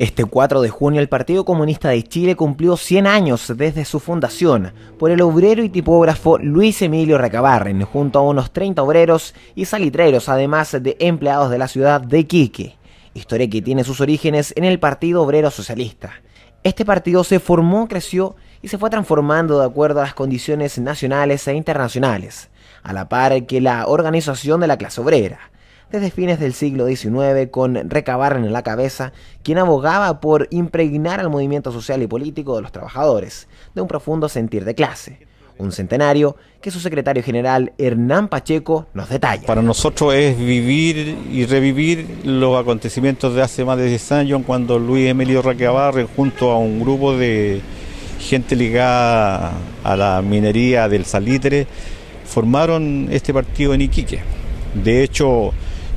Este 4 de junio el Partido Comunista de Chile cumplió 100 años desde su fundación por el obrero y tipógrafo Luis Emilio Recabarren, junto a unos 30 obreros y salitreros, además de empleados de la ciudad de Quique, historia que tiene sus orígenes en el Partido Obrero Socialista. Este partido se formó, creció y se fue transformando de acuerdo a las condiciones nacionales e internacionales, a la par que la organización de la clase obrera desde fines del siglo XIX con Recabarren en la cabeza, quien abogaba por impregnar al movimiento social y político de los trabajadores, de un profundo sentir de clase. Un centenario que su secretario general Hernán Pacheco nos detalla. Para nosotros es vivir y revivir los acontecimientos de hace más de 10 años cuando Luis Emilio Recabarren junto a un grupo de gente ligada a la minería del salitre, formaron este partido en Iquique. De hecho,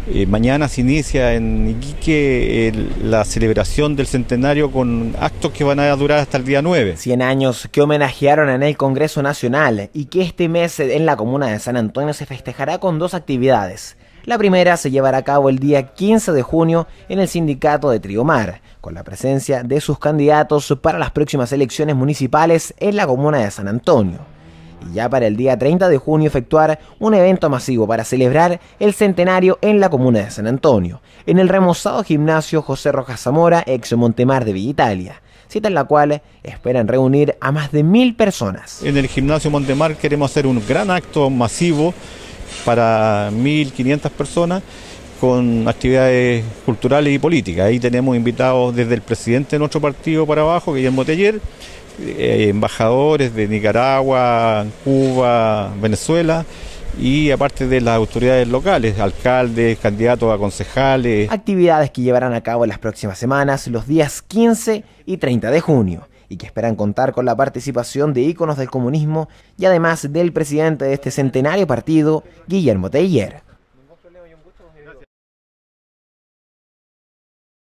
eh, mañana se inicia en Iquique la celebración del centenario con actos que van a durar hasta el día 9. 100 años que homenajearon en el Congreso Nacional y que este mes en la comuna de San Antonio se festejará con dos actividades. La primera se llevará a cabo el día 15 de junio en el sindicato de Triomar, con la presencia de sus candidatos para las próximas elecciones municipales en la comuna de San Antonio y ya para el día 30 de junio efectuar un evento masivo para celebrar el centenario en la comuna de San Antonio, en el remozado gimnasio José Rojas Zamora, ex Montemar de Villa Italia cita en la cual esperan reunir a más de mil personas. En el gimnasio Montemar queremos hacer un gran acto masivo para 1.500 personas con actividades culturales y políticas. Ahí tenemos invitados desde el presidente de nuestro partido para abajo, Guillermo Teller, eh, embajadores de Nicaragua, Cuba, Venezuela y aparte de las autoridades locales, alcaldes, candidatos a concejales. Actividades que llevarán a cabo en las próximas semanas, los días 15 y 30 de junio y que esperan contar con la participación de íconos del comunismo y además del presidente de este centenario partido, Guillermo Teller.